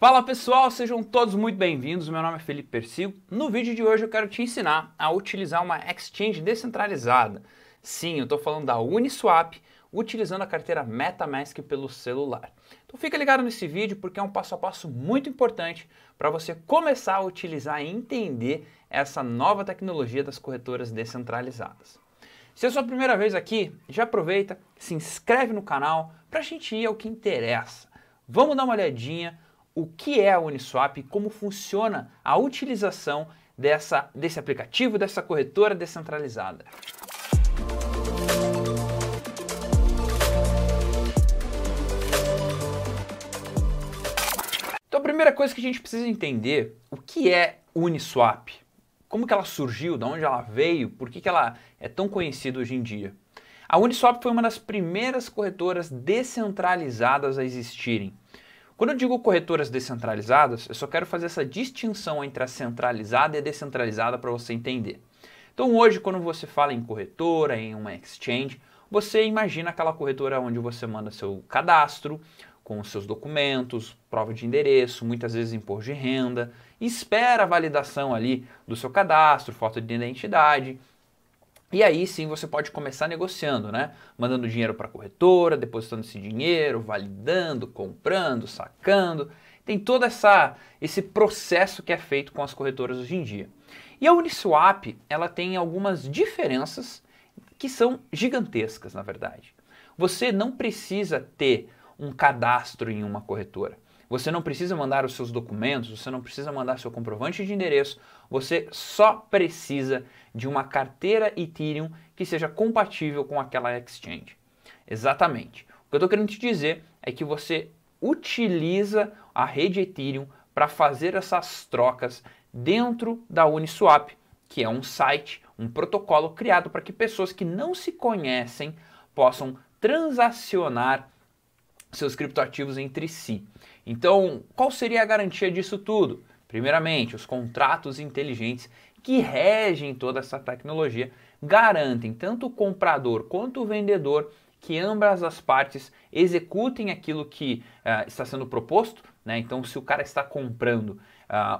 Fala pessoal, sejam todos muito bem-vindos. Meu nome é Felipe Persigo. No vídeo de hoje eu quero te ensinar a utilizar uma exchange descentralizada. Sim, eu estou falando da Uniswap, utilizando a carteira MetaMask pelo celular. Então fica ligado nesse vídeo porque é um passo a passo muito importante para você começar a utilizar e entender essa nova tecnologia das corretoras descentralizadas. Se é sua primeira vez aqui, já aproveita, se inscreve no canal para a gente ir ao que interessa. Vamos dar uma olhadinha o que é a Uniswap e como funciona a utilização dessa, desse aplicativo, dessa corretora descentralizada. Então a primeira coisa que a gente precisa entender, o que é Uniswap? Como que ela surgiu, de onde ela veio, por que, que ela é tão conhecida hoje em dia? A Uniswap foi uma das primeiras corretoras descentralizadas a existirem. Quando eu digo corretoras descentralizadas, eu só quero fazer essa distinção entre a centralizada e a descentralizada para você entender. Então hoje, quando você fala em corretora, em uma exchange, você imagina aquela corretora onde você manda seu cadastro, com seus documentos, prova de endereço, muitas vezes imposto de renda, espera a validação ali do seu cadastro, foto de identidade, e aí sim você pode começar negociando, né? Mandando dinheiro para a corretora, depositando esse dinheiro, validando, comprando, sacando. Tem todo essa, esse processo que é feito com as corretoras hoje em dia. E a Uniswap, ela tem algumas diferenças que são gigantescas, na verdade. Você não precisa ter um cadastro em uma corretora. Você não precisa mandar os seus documentos, você não precisa mandar seu comprovante de endereço, você só precisa de uma carteira Ethereum que seja compatível com aquela exchange. Exatamente. O que eu estou querendo te dizer é que você utiliza a rede Ethereum para fazer essas trocas dentro da Uniswap, que é um site, um protocolo criado para que pessoas que não se conhecem possam transacionar seus criptoativos entre si. Então, qual seria a garantia disso tudo? Primeiramente, os contratos inteligentes que regem toda essa tecnologia garantem tanto o comprador quanto o vendedor que ambas as partes executem aquilo que uh, está sendo proposto. Né? Então, se o cara está comprando,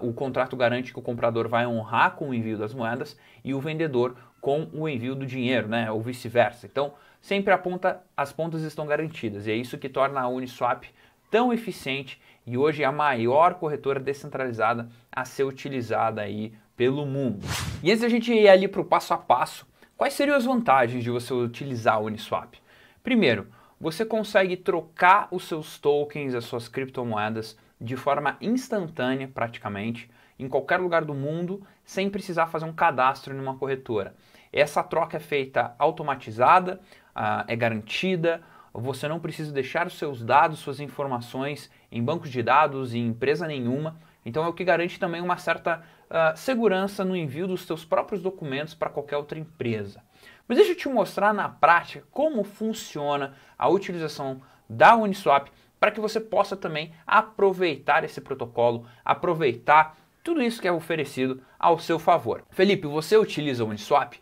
uh, o contrato garante que o comprador vai honrar com o envio das moedas e o vendedor com o envio do dinheiro, né? ou vice-versa. Então, sempre a ponta, as pontas estão garantidas e é isso que torna a Uniswap tão eficiente e hoje é a maior corretora descentralizada a ser utilizada aí pelo mundo. E antes a gente ir ali para o passo a passo, quais seriam as vantagens de você utilizar o Uniswap? Primeiro, você consegue trocar os seus tokens, as suas criptomoedas, de forma instantânea, praticamente, em qualquer lugar do mundo, sem precisar fazer um cadastro em uma corretora. Essa troca é feita automatizada, ah, é garantida, você não precisa deixar os seus dados, suas informações em bancos de dados, em empresa nenhuma. Então é o que garante também uma certa uh, segurança no envio dos seus próprios documentos para qualquer outra empresa. Mas deixa eu te mostrar na prática como funciona a utilização da Uniswap para que você possa também aproveitar esse protocolo, aproveitar tudo isso que é oferecido ao seu favor. Felipe, você utiliza a Uniswap?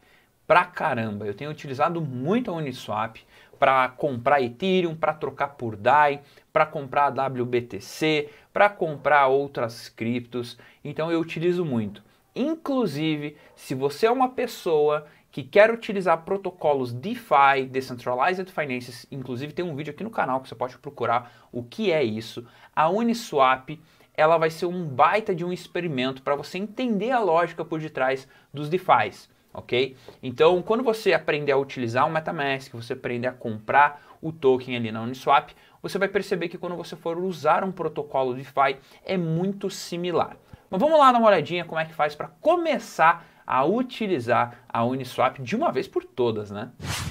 Pra caramba, eu tenho utilizado muito a Uniswap para comprar Ethereum, para trocar por DAI, para comprar WBTC, para comprar outras criptos. Então eu utilizo muito. Inclusive, se você é uma pessoa que quer utilizar protocolos DeFi, Decentralized finance inclusive tem um vídeo aqui no canal que você pode procurar o que é isso. A Uniswap, ela vai ser um baita de um experimento para você entender a lógica por detrás dos DeFis ok? Então, quando você aprender a utilizar o MetaMask, você aprender a comprar o token ali na Uniswap, você vai perceber que quando você for usar um protocolo DeFi é muito similar. Mas vamos lá dar uma olhadinha como é que faz para começar a utilizar a Uniswap de uma vez por todas, né?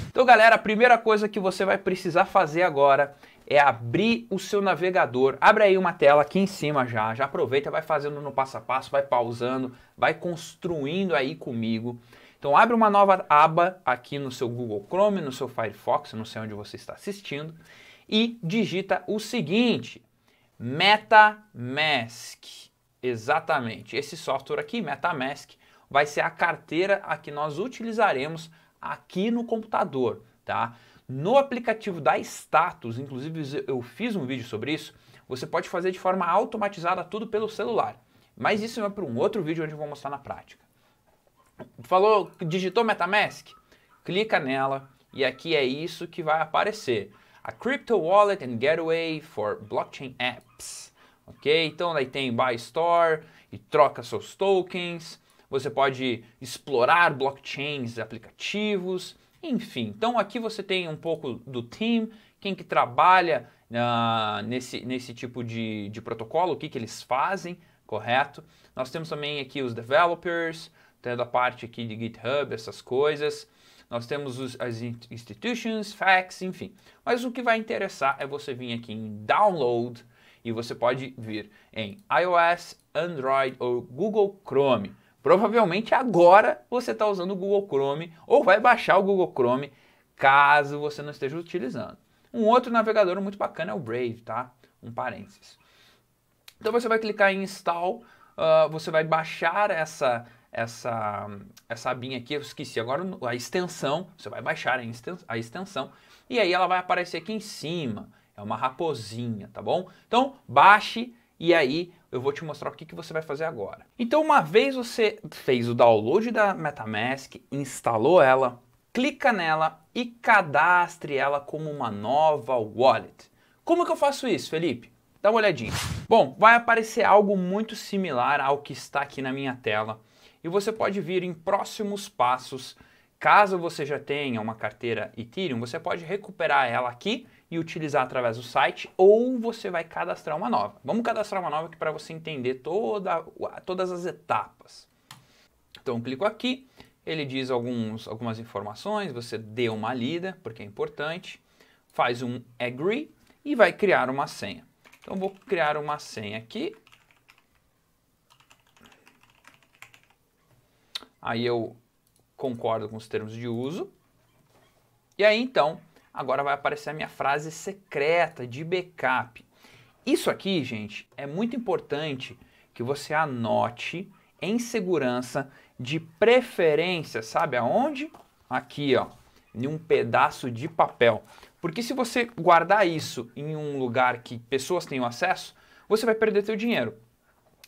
Então, galera, a primeira coisa que você vai precisar fazer agora é abrir o seu navegador. Abre aí uma tela aqui em cima já, já aproveita, vai fazendo no passo a passo, vai pausando, vai construindo aí comigo. Então abre uma nova aba aqui no seu Google Chrome, no seu Firefox, não sei onde você está assistindo, e digita o seguinte: MetaMask. Exatamente. Esse software aqui, MetaMask, vai ser a carteira a que nós utilizaremos aqui no computador, tá? No aplicativo da Status, inclusive eu fiz um vídeo sobre isso, você pode fazer de forma automatizada tudo pelo celular. Mas isso é para um outro vídeo onde eu vou mostrar na prática falou, digitou MetaMask? Clica nela e aqui é isso que vai aparecer. A Crypto Wallet and Gateway for Blockchain Apps. Ok? Então aí tem Buy Store e troca seus tokens. Você pode explorar blockchains, aplicativos, enfim. Então aqui você tem um pouco do team, quem que trabalha uh, nesse, nesse tipo de, de protocolo, o que, que eles fazem, correto? Nós temos também aqui os developers, tendo a parte aqui de GitHub, essas coisas. Nós temos os, as institutions, facts, enfim. Mas o que vai interessar é você vir aqui em download e você pode vir em iOS, Android ou Google Chrome. Provavelmente agora você está usando o Google Chrome ou vai baixar o Google Chrome caso você não esteja utilizando. Um outro navegador muito bacana é o Brave, tá? Um parênteses. Então você vai clicar em install, uh, você vai baixar essa, essa, essa abinha aqui, eu esqueci agora a extensão, você vai baixar a extensão e aí ela vai aparecer aqui em cima, é uma raposinha, tá bom? Então baixe e aí eu vou te mostrar o que, que você vai fazer agora. Então uma vez você fez o download da Metamask, instalou ela, clica nela e cadastre ela como uma nova wallet. Como que eu faço isso, Felipe? Dá uma olhadinha. Bom, vai aparecer algo muito similar ao que está aqui na minha tela e você pode vir em próximos passos. Caso você já tenha uma carteira Ethereum, você pode recuperar ela aqui e utilizar através do site ou você vai cadastrar uma nova. Vamos cadastrar uma nova aqui para você entender toda, todas as etapas. Então, clico aqui, ele diz alguns, algumas informações, você dê uma lida, porque é importante, faz um agree e vai criar uma senha. Então, vou criar uma senha aqui, Aí eu concordo com os termos de uso. E aí então, agora vai aparecer a minha frase secreta de backup. Isso aqui, gente, é muito importante que você anote em segurança, de preferência, sabe aonde? Aqui, ó, em um pedaço de papel. Porque se você guardar isso em um lugar que pessoas tenham acesso, você vai perder seu dinheiro.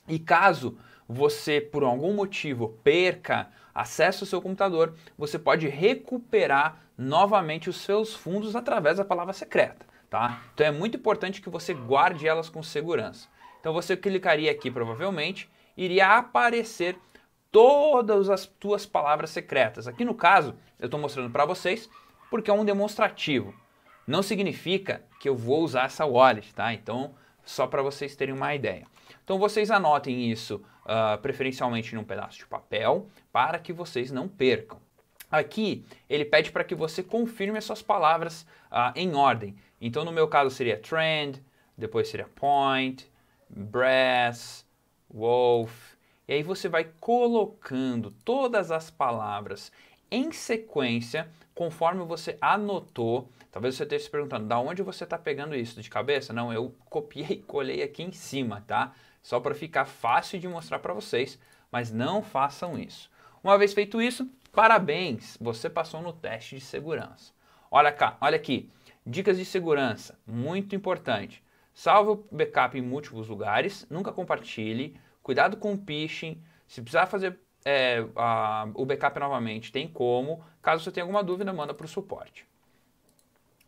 E caso você, por algum motivo, perca acesso ao seu computador, você pode recuperar novamente os seus fundos através da palavra secreta. Tá? Então é muito importante que você guarde elas com segurança. Então você clicaria aqui provavelmente, iria aparecer todas as suas palavras secretas. Aqui no caso, eu estou mostrando para vocês porque é um demonstrativo. Não significa que eu vou usar essa wallet, tá? Então, só para vocês terem uma ideia. Então vocês anotem isso uh, preferencialmente num pedaço de papel, para que vocês não percam. Aqui ele pede para que você confirme as suas palavras uh, em ordem. Então, no meu caso, seria trend, depois seria point, brass, wolf. E aí você vai colocando todas as palavras em sequência, conforme você anotou. Talvez você esteja se perguntando, da onde você está pegando isso? De cabeça? Não, eu copiei e colei aqui em cima, tá? só para ficar fácil de mostrar para vocês, mas não façam isso. Uma vez feito isso, parabéns, você passou no teste de segurança. Olha cá, olha aqui, dicas de segurança, muito importante. Salve o backup em múltiplos lugares, nunca compartilhe, cuidado com o phishing, se precisar fazer é, a, o backup novamente, tem como. Caso você tenha alguma dúvida, manda para o suporte.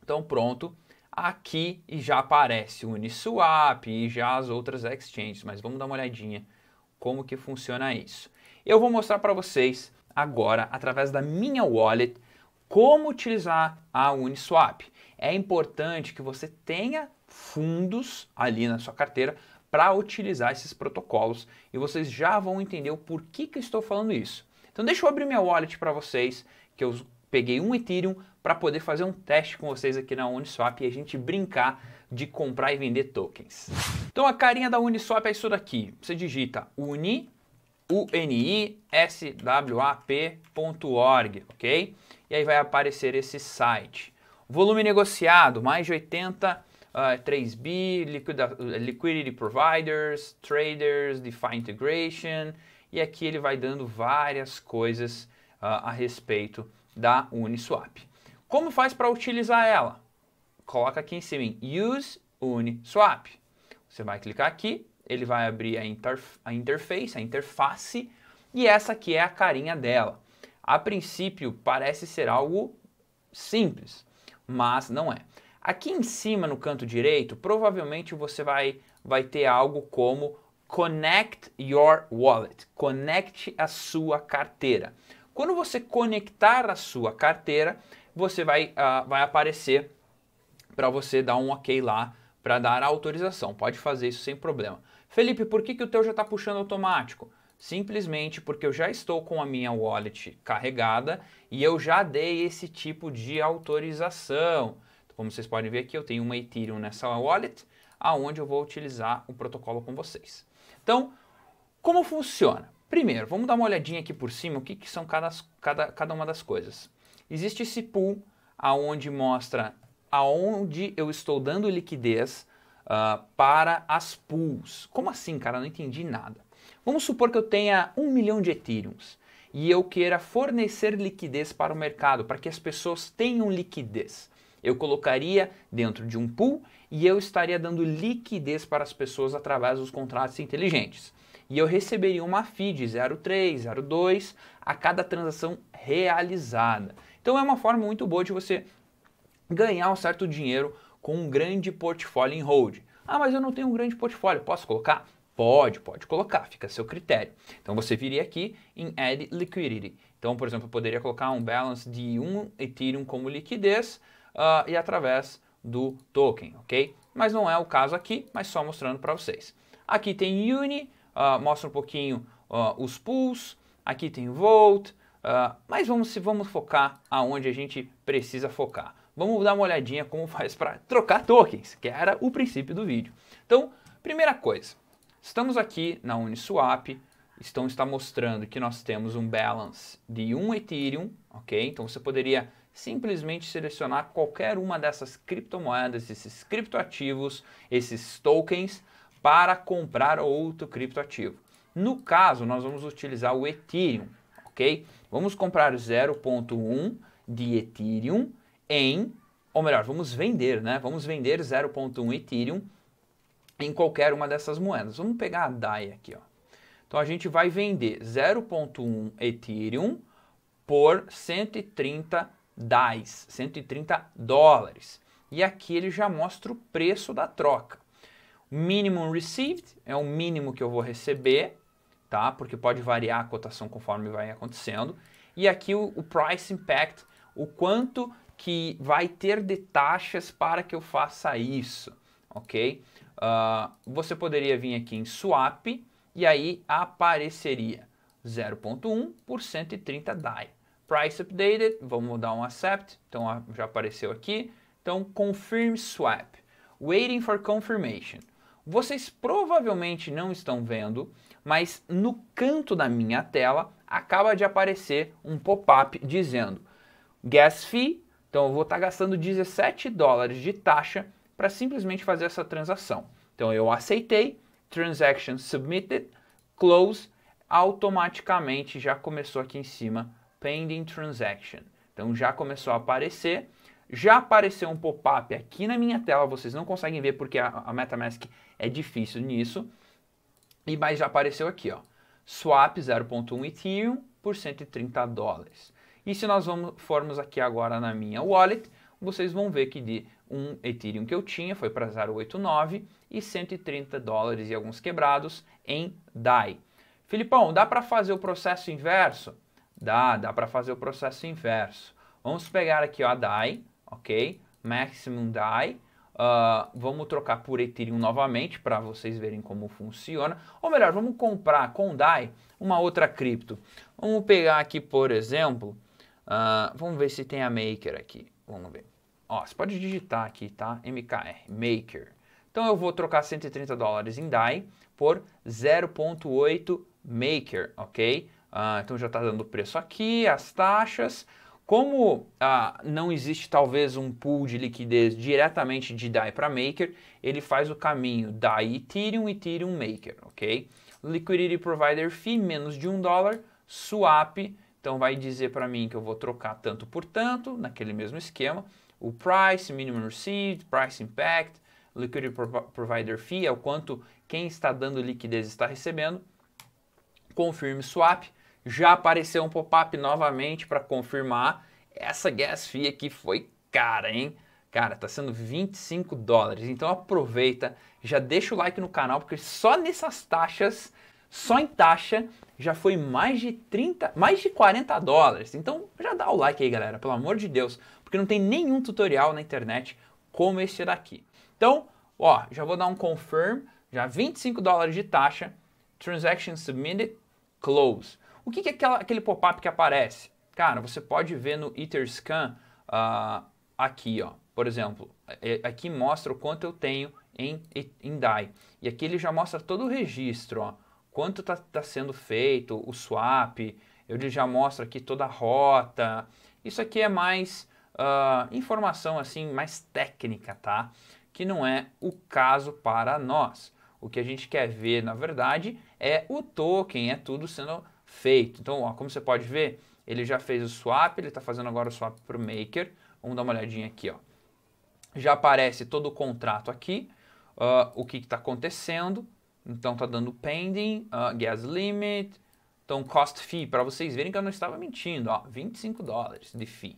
Então pronto, Aqui e já aparece Uniswap e já as outras exchanges, mas vamos dar uma olhadinha como que funciona isso. Eu vou mostrar para vocês agora, através da minha wallet, como utilizar a Uniswap. É importante que você tenha fundos ali na sua carteira para utilizar esses protocolos e vocês já vão entender o porquê que eu estou falando isso. Então deixa eu abrir minha wallet para vocês, que eu peguei um Ethereum para poder fazer um teste com vocês aqui na Uniswap e a gente brincar de comprar e vender tokens. Então a carinha da Uniswap é isso daqui. Você digita uni uniswap.org, ok? E aí vai aparecer esse site. Volume negociado, mais de 80 uh, 3B, liquida, liquidity providers, traders, DeFi integration, e aqui ele vai dando várias coisas uh, a respeito da Uniswap. Como faz para utilizar ela? Coloca aqui em cima em Use Uniswap. Você vai clicar aqui, ele vai abrir a, a interface, a interface, e essa aqui é a carinha dela. A princípio parece ser algo simples, mas não é. Aqui em cima no canto direito, provavelmente você vai, vai ter algo como Connect Your Wallet, conecte a sua carteira. Quando você conectar a sua carteira, você vai, uh, vai aparecer para você dar um ok lá para dar autorização. Pode fazer isso sem problema. Felipe, por que, que o teu já está puxando automático? Simplesmente porque eu já estou com a minha wallet carregada e eu já dei esse tipo de autorização. Então, como vocês podem ver aqui, eu tenho uma Ethereum nessa wallet, aonde eu vou utilizar o protocolo com vocês. Então, como funciona? Primeiro, vamos dar uma olhadinha aqui por cima o que, que são cada, cada, cada uma das coisas. Existe esse pool aonde mostra aonde eu estou dando liquidez uh, para as pools. Como assim, cara? Não entendi nada. Vamos supor que eu tenha um milhão de Ethereums e eu queira fornecer liquidez para o mercado, para que as pessoas tenham liquidez. Eu colocaria dentro de um pool e eu estaria dando liquidez para as pessoas através dos contratos inteligentes e eu receberia uma FII de 0,3, 0,2 a cada transação realizada. Então é uma forma muito boa de você ganhar um certo dinheiro com um grande portfólio em hold. Ah, mas eu não tenho um grande portfólio, posso colocar? Pode, pode colocar, fica a seu critério. Então você viria aqui em Add Liquidity. Então, por exemplo, eu poderia colocar um balance de um Ethereum como liquidez uh, e através do token, ok? Mas não é o caso aqui, mas só mostrando para vocês. Aqui tem Uni, uh, mostra um pouquinho uh, os pools, aqui tem o volt, uh, mas vamos, vamos focar aonde a gente precisa focar. Vamos dar uma olhadinha como faz para trocar tokens, que era o princípio do vídeo. Então, primeira coisa, estamos aqui na Uniswap, estão, está mostrando que nós temos um balance de um Ethereum, ok? Então você poderia simplesmente selecionar qualquer uma dessas criptomoedas, esses criptoativos, esses tokens, para comprar outro criptoativo. No caso, nós vamos utilizar o Ethereum, ok? Vamos comprar 0.1 de Ethereum em, ou melhor, vamos vender, né? Vamos vender 0.1 Ethereum em qualquer uma dessas moedas. Vamos pegar a DAI aqui, ó. Então a gente vai vender 0.1 Ethereum por 130 DAIs, 130 dólares. E aqui ele já mostra o preço da troca. Minimum received é o mínimo que eu vou receber, tá? Porque pode variar a cotação conforme vai acontecendo. E aqui o, o price impact, o quanto que vai ter de taxas para que eu faça isso, ok? Uh, você poderia vir aqui em swap e aí apareceria 0.1 por 130 DAI. Price updated, vamos dar um accept, então ah, já apareceu aqui. Então confirm swap, waiting for confirmation. Vocês provavelmente não estão vendo, mas no canto da minha tela acaba de aparecer um pop-up dizendo gas fee, então eu vou estar tá gastando 17 dólares de taxa para simplesmente fazer essa transação. Então eu aceitei, transaction submitted, close, automaticamente já começou aqui em cima pending transaction. Então já começou a aparecer já apareceu um pop-up aqui na minha tela, vocês não conseguem ver porque a, a, MetaMask é difícil nisso. E mas já apareceu aqui, ó. Swap 0.1 Ethereum por 130 dólares. E se nós vamos, formos aqui agora na minha wallet, vocês vão ver que de um Ethereum que eu tinha foi para 0,89 e 130 dólares e alguns quebrados em DAI. Filipão, dá para fazer o processo inverso? Dá, dá para fazer o processo inverso. Vamos pegar aqui ó, a DAI, ok? Maximum DAI. Uh, vamos trocar por Ethereum novamente para vocês verem como funciona. Ou melhor, vamos comprar com DAI uma outra cripto. Vamos pegar aqui, por exemplo, uh, vamos ver se tem a Maker aqui. Vamos ver. Ó, você pode digitar aqui, tá? MKR, Maker. Então eu vou trocar 130 dólares em DAI por 0.8 Maker, ok? Uh, então já está dando o preço aqui, as taxas. Como ah, não existe talvez um pool de liquidez diretamente de DAI para Maker, ele faz o caminho DAI Ethereum, Ethereum Maker, ok? Liquidity Provider Fee menos de um dólar, swap, então vai dizer para mim que eu vou trocar tanto por tanto, naquele mesmo esquema, o price, minimum received, price impact, liquidity Pro provider fee, é o quanto quem está dando liquidez está recebendo, confirme swap, já apareceu um pop-up novamente para confirmar. Essa gas fee aqui foi cara, hein? Cara, tá sendo 25 dólares. Então aproveita, já deixa o like no canal, porque só nessas taxas, só em taxa, já foi mais de 30, mais de 40 dólares. Então já dá o like aí, galera, pelo amor de Deus, porque não tem nenhum tutorial na internet como esse daqui. Então, ó, já vou dar um confirm, já 25 dólares de taxa, transaction submitted, close. O que, que é aquela, aquele pop-up que aparece? Cara, você pode ver no Etherscan uh, aqui, ó. Por exemplo, é, é, aqui mostra o quanto eu tenho em, em DAI. E aqui ele já mostra todo o registro, ó. Quanto está tá sendo feito, o swap, ele já mostra aqui toda a rota. Isso aqui é mais uh, informação assim, mais técnica, tá? Que não é o caso para nós. O que a gente quer ver, na verdade, é o token, é tudo sendo feito. Então, ó, como você pode ver, ele já fez o swap, ele está fazendo agora o swap para o maker. Vamos dar uma olhadinha aqui, ó. Já aparece todo o contrato aqui, uh, o que está acontecendo. Então, está dando pending, uh, gas limit, então cost fee, para vocês verem que eu não estava mentindo, ó, 25 dólares de fee.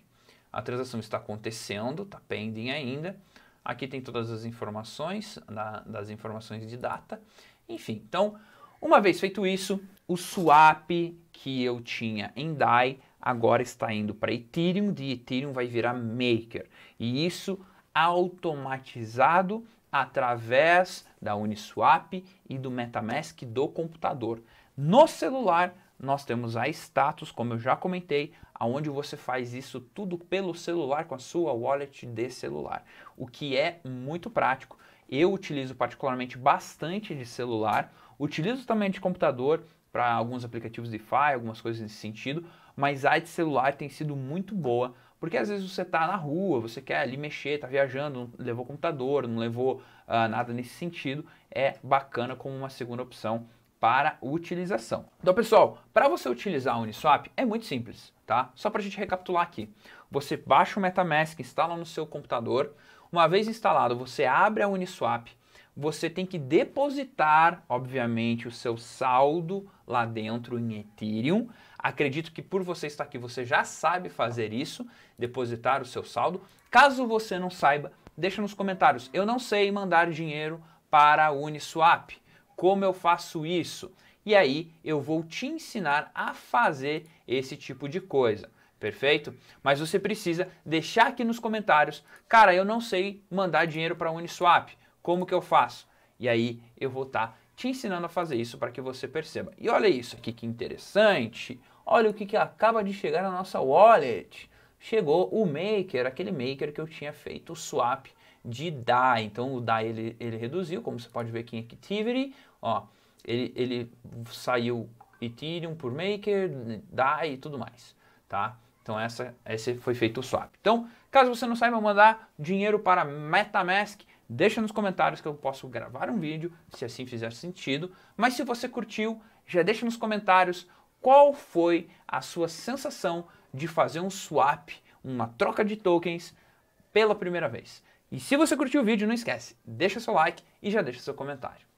A transação está acontecendo, está pending ainda. Aqui tem todas as informações, da, das informações de data. Enfim, então uma vez feito isso, o swap que eu tinha em DAI agora está indo para Ethereum, de Ethereum vai virar Maker. E isso automatizado através da Uniswap e do MetaMask do computador. No celular, nós temos a status, como eu já comentei, aonde você faz isso tudo pelo celular com a sua wallet de celular, o que é muito prático. Eu utilizo particularmente bastante de celular, Utilizo também de computador para alguns aplicativos de Fi, algumas coisas nesse sentido, mas a de celular tem sido muito boa, porque às vezes você está na rua, você quer ali mexer, está viajando, não levou computador, não levou uh, nada nesse sentido, é bacana como uma segunda opção para utilização. Então, pessoal, para você utilizar a Uniswap é muito simples, tá? Só para a gente recapitular aqui. Você baixa o MetaMask, instala no seu computador. Uma vez instalado, você abre a Uniswap, você tem que depositar, obviamente, o seu saldo lá dentro em Ethereum. Acredito que por você estar aqui, você já sabe fazer isso, depositar o seu saldo. Caso você não saiba, deixa nos comentários. Eu não sei mandar dinheiro para a Uniswap. Como eu faço isso? E aí eu vou te ensinar a fazer esse tipo de coisa. Perfeito? Mas você precisa deixar aqui nos comentários, cara, eu não sei mandar dinheiro para a Uniswap. Como que eu faço? E aí eu vou estar tá te ensinando a fazer isso para que você perceba. E olha isso aqui que interessante. Olha o que, que acaba de chegar na nossa wallet. Chegou o maker, aquele maker que eu tinha feito o swap de DAI. Então o DAI ele, ele reduziu, como você pode ver aqui em Activity, ó, ele, ele saiu Ethereum por Maker, DAI e tudo mais, tá? Então essa, esse foi feito o swap. Então, caso você não saiba mandar dinheiro para MetaMask, Deixa nos comentários que eu posso gravar um vídeo, se assim fizer sentido. Mas se você curtiu, já deixa nos comentários qual foi a sua sensação de fazer um swap, uma troca de tokens pela primeira vez. E se você curtiu o vídeo, não esquece, deixa seu like e já deixa seu comentário.